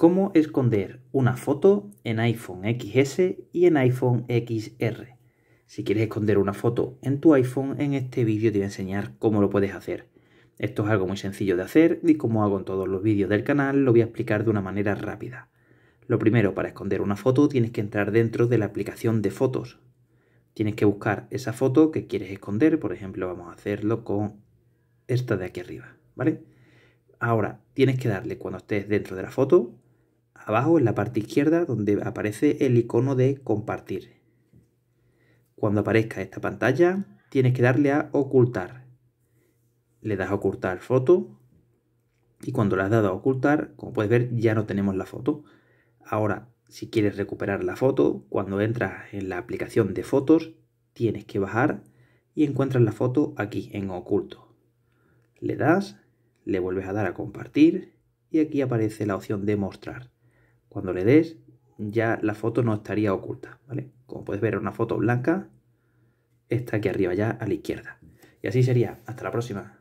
Cómo esconder una foto en iPhone XS y en iPhone XR. Si quieres esconder una foto en tu iPhone, en este vídeo te voy a enseñar cómo lo puedes hacer. Esto es algo muy sencillo de hacer y como hago en todos los vídeos del canal, lo voy a explicar de una manera rápida. Lo primero, para esconder una foto tienes que entrar dentro de la aplicación de fotos. Tienes que buscar esa foto que quieres esconder, por ejemplo vamos a hacerlo con esta de aquí arriba, ¿vale? Ahora, tienes que darle cuando estés dentro de la foto, abajo en la parte izquierda donde aparece el icono de compartir. Cuando aparezca esta pantalla, tienes que darle a ocultar. Le das a ocultar foto y cuando le has dado a ocultar, como puedes ver, ya no tenemos la foto. Ahora, si quieres recuperar la foto, cuando entras en la aplicación de fotos, tienes que bajar y encuentras la foto aquí en oculto. Le das, le vuelves a dar a compartir y aquí aparece la opción de mostrar. Cuando le des, ya la foto no estaría oculta, ¿vale? Como puedes ver, una foto blanca está aquí arriba ya a la izquierda. Y así sería. Hasta la próxima.